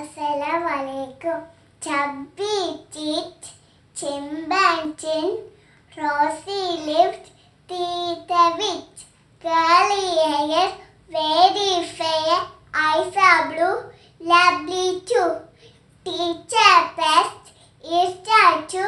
അസലമലൈക്കും chubby chit ചിമ്പാൻചിൻ Rossi lift theta which Keli hair very fair Isa blue ലബ്ലി to teacher best ഇഷ്ട to